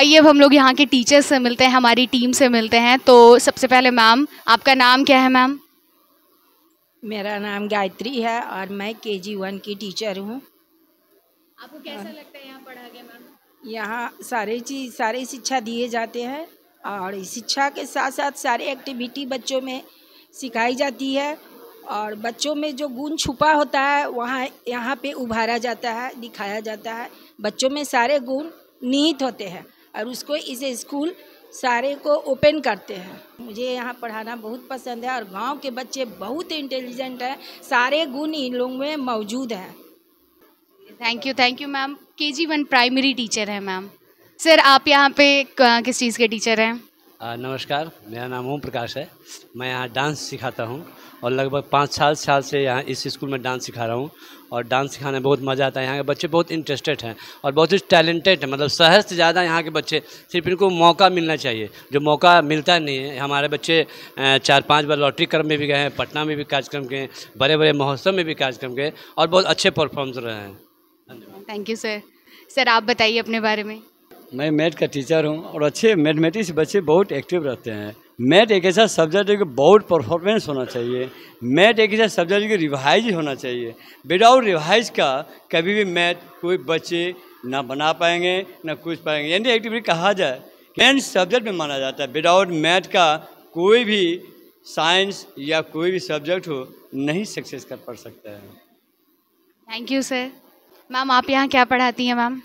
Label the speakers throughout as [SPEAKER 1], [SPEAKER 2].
[SPEAKER 1] आइए अब हम लोग यहाँ के टीचर्स से मिलते हैं हमारी टीम से मिलते हैं तो सबसे पहले मैम आपका नाम क्या है मैम मेरा नाम गायत्री है और मैं के जी वन की टीचर हूँ आपको कैसा लगता है यहाँ पढ़ा गया मैम यहाँ सारे चीज सारे शिक्षा दिए जाते हैं और शिक्षा के साथ साथ सारे एक्टिविटी बच्चों में सिखाई जाती है और बच्चों में जो गुण छुपा होता है वहाँ यहाँ पे उभारा जाता है दिखाया जाता है बच्चों में सारे गुण निहित होते हैं और उसको इस स्कूल सारे को ओपन करते हैं मुझे यहाँ पढ़ाना बहुत पसंद है और गांव के बच्चे बहुत इंटेलिजेंट हैं सारे गुण इन लोग में मौजूद हैं thank you thank you ma'am K G one primary teacher है मैम सर आप यहाँ पे किस चीज़ के टीचर हैं नमस्कार मेरा नाम ओम प्रकाश है मैं यहाँ डांस सिखाता हूँ और लगभग पाँच साल साल से यहाँ इस स्कूल में डांस सिखा रहा हूँ और डांस सिखाने में बहुत मज़ा आता है यहाँ के बच्चे बहुत इंटरेस्टेड हैं और बहुत ही टैलेंटेड हैं मतलब शहर से ज़्यादा यहाँ के बच्चे सिर्फ इनको मौका मिलना चाहिए जो मौका मिलता नहीं है हमारे बच्चे चार पाँच बार लॉटरी क्रम में भी गए हैं पटना में भी कार्यक्रम गए बड़े बड़े महोत्सव में भी कार्यक्रम गए और बहुत अच्छे परफॉर्मेंस रहे हैं थैंक यू सर सर आप बताइए अपने बारे में मैं मैथ का टीचर हूँ और अच्छे मैथमेटिक्स बच्चे बहुत एक्टिव रहते हैं मैथ एक ऐसा सब्जेक्ट है कि बहुत परफॉर्मेंस होना चाहिए मैथ एक ऐसा सब्जेक्ट है कि रिवाइज होना चाहिए विदाउट रिवाइज का कभी भी मैथ कोई बच्चे ना बना पाएंगे ना कुछ पाएंगे यानी एक्टिविटी कहा जाए मेन सब्जेक्ट में माना जाता है विदाउट मैथ का कोई भी साइंस या कोई भी सब्जेक्ट हो नहीं सक्सेस कर पड़ सकता है थैंक यू सर मैम आप यहाँ क्या पढ़ाती हैं मैम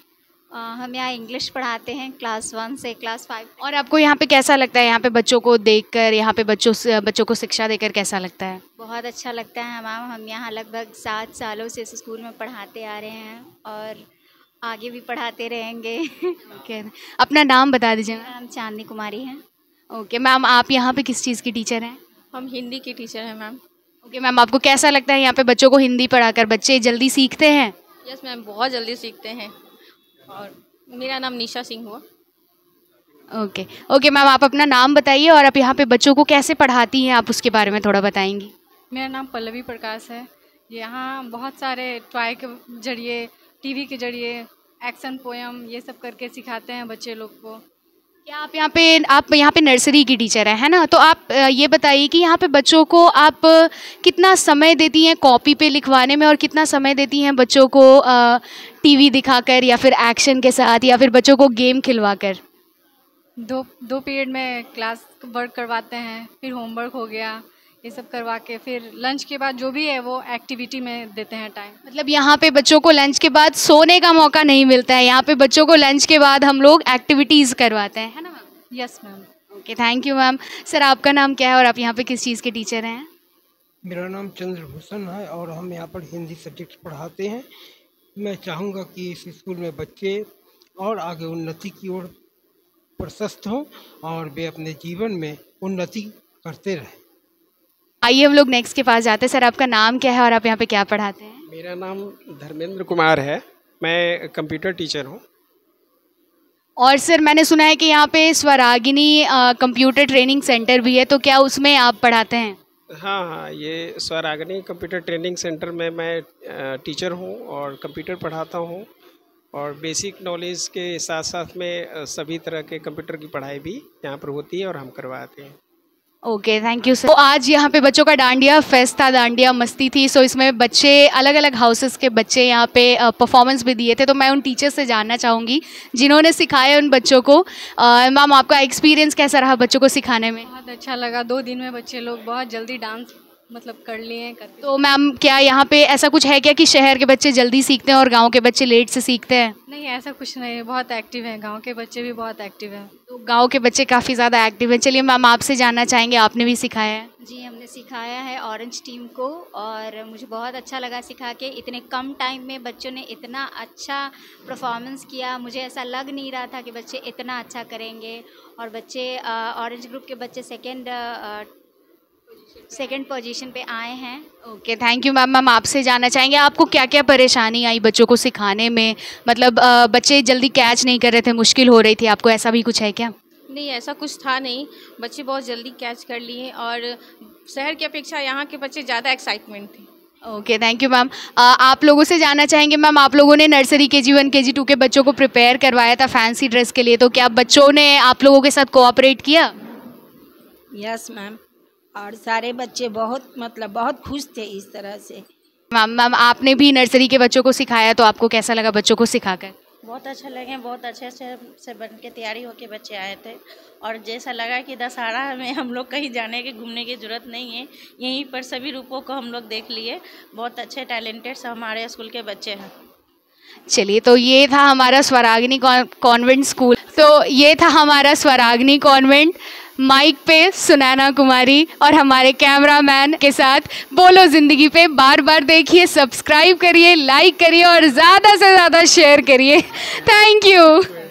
[SPEAKER 1] हम यहाँ इंग्लिश पढ़ाते हैं क्लास वन से क्लास फाइव और आपको यहाँ पे कैसा लगता है यहाँ पे बच्चों को देखकर यहाँ पे बच्चों बच्चों को शिक्षा देकर कैसा लगता है बहुत अच्छा लगता है मैम हम यहाँ लगभग सात सालों से इस स्कूल में पढ़ाते आ रहे हैं और आगे भी पढ़ाते रहेंगे ओके अपना नाम बता दीजिए मैम चांदनी कुमारी हैं ओके मैम आप यहाँ पे किस चीज़ की टीचर हैं हम हिंदी की टीचर हैं मैम ओके मैम आपको कैसा लगता है यहाँ पे बच्चों को हिंदी पढ़ाकर बच्चे जल्दी सीखते हैं यस मैम बहुत जल्दी सीखते हैं और मेरा नाम निशा सिंह हुआ ओके ओके मैम आप अपना नाम बताइए और आप यहाँ पे बच्चों को कैसे पढ़ाती हैं आप उसके बारे में थोड़ा बताएंगी मेरा नाम पल्लवी प्रकाश है यहाँ बहुत सारे ट्राई के जरिए टीवी के जरिए एक्शन पोएम ये सब करके सिखाते हैं बच्चे लोग को क्या आप यहाँ पे आप यहाँ पे नर्सरी की टीचर हैं है ना तो आप ये बताइए कि यहाँ पे बच्चों को आप कितना समय देती हैं कॉपी पे लिखवाने में और कितना समय देती हैं बच्चों को टीवी दिखाकर या फिर एक्शन के साथ या फिर बच्चों को गेम खिलवाकर दो दो पीरियड में क्लास वर्क करवाते हैं फिर होमवर्क हो गया ये सब करवा के फिर लंच के बाद जो भी है वो एक्टिविटी में देते हैं टाइम मतलब यहाँ पे बच्चों को लंच के बाद सोने का मौका नहीं मिलता है यहाँ पे बच्चों को लंच के बाद हम लोग एक्टिविटीज़ करवाते हैं है ना ma'am yes ma'am okay thank you ma'am sir आपका नाम क्या है और आप यहाँ पे किस चीज़ के टीचर हैं मेरा नाम चंद्रभूषण है और हम यहाँ पर हिंदी सब्जेक्ट पढ़ाते हैं मैं चाहूँगा कि इस स्कूल में बच्चे और आगे उन्नति की ओर प्रशस्त हों और वे अपने जीवन में उन्नति करते रहें आइए हम लोग नेक्स्ट के पास जाते हैं सर आपका नाम क्या है और आप यहाँ पे क्या पढ़ाते हैं मेरा नाम धर्मेंद्र कुमार है मैं कंप्यूटर टीचर हूँ और सर मैंने सुना है कि यहाँ पे स्वरागिनी कंप्यूटर ट्रेनिंग सेंटर भी है तो क्या उसमें आप पढ़ाते हैं हाँ हाँ ये स्वरागिनी कंप्यूटर ट्रेनिंग सेंटर में मैं टीचर हूँ और कंप्यूटर पढ़ाता हूँ और बेसिक नॉलेज के साथ साथ में सभी तरह के कंप्यूटर की पढ़ाई भी यहाँ पर होती है और हम करवाते हैं ओके थैंक यू सर तो आज यहाँ पे बच्चों का डांडिया फेस्ट था डांडिया मस्ती थी सो इसमें बच्चे अलग अलग हाउसेस के बच्चे यहाँ पे परफॉर्मेंस भी दिए थे तो मैं उन टीचर्स से जानना चाहूँगी जिन्होंने सिखाया उन बच्चों को मैम आपका एक्सपीरियंस कैसा रहा बच्चों को सिखाने में बहुत अच्छा लगा दो दिन में बच्चे लोग बहुत जल्दी डांस मतलब कर लिए कर तो मैम क्या यहाँ पे ऐसा कुछ है क्या कि शहर के बच्चे जल्दी सीखते हैं और गांव के बच्चे लेट से सीखते हैं नहीं ऐसा कुछ नहीं बहुत एक्टिव है गांव के बच्चे भी बहुत एक्टिव हैं तो गांव के बच्चे काफ़ी ज़्यादा एक्टिव हैं चलिए मैम आपसे जानना चाहेंगे आपने भी सिखाया है जी हमने सिखाया है ऑरेंज टीम को और मुझे बहुत अच्छा लगा सिखा के इतने कम टाइम में बच्चों ने इतना अच्छा परफॉर्मेंस किया मुझे ऐसा लग नहीं रहा था कि बच्चे इतना अच्छा करेंगे और बच्चे ऑरेंज ग्रुप के बच्चे सेकेंड सेकंड पोजीशन पे आए हैं okay thank you ma'am ma'am आपसे जानना चाहेंगे आपको क्या क्या परेशानी आई बच्चों को सिखाने में मतलब बच्चे जल्दी कैच नहीं कर रहे थे मुश्किल हो रही थी आपको ऐसा भी कुछ है क्या नहीं ऐसा कुछ था नहीं बच्चे बहुत जल्दी कैच कर लिए और शहर की अपेक्षा यहाँ के बच्चे ज़्यादा एक्साइटमेंट थे ओके थैंक यू मैम आप लोगों से जानना चाहेंगे मैम आप लोगों ने नर्सरी के जी वन के जी टू के बच्चों को प्रिपेयर करवाया था फैंसी ड्रेस के लिए तो क्या बच्चों ने आप लोगों के साथ कोऑपरेट किया यस yes, मैम और सारे बच्चे बहुत मतलब बहुत खुश थे इस तरह से मैम मैम आपने भी नर्सरी के बच्चों को सिखाया तो आपको कैसा लगा बच्चों को सिखाकर बहुत अच्छा लगे बहुत अच्छे अच्छे से बन के तैयारी होके बच्चे आए थे और जैसा लगा कि दशहरा में हम लोग कहीं जाने के घूमने की ज़रूरत नहीं है यहीं पर सभी रूपों को हम लोग देख लिए बहुत अच्छे टैलेंटेड हमारे स्कूल के बच्चे हैं चलिए तो ये था हमारा स्वराग्नि कॉन्वेंट स्कूल तो ये था हमारा स्वराग्नि कॉन्वेंट माइक पे सुनैना कुमारी और हमारे कैमरा मैन के साथ बोलो ज़िंदगी पे बार बार देखिए सब्सक्राइब करिए लाइक करिए और ज़्यादा से ज़्यादा शेयर करिए थैंक यू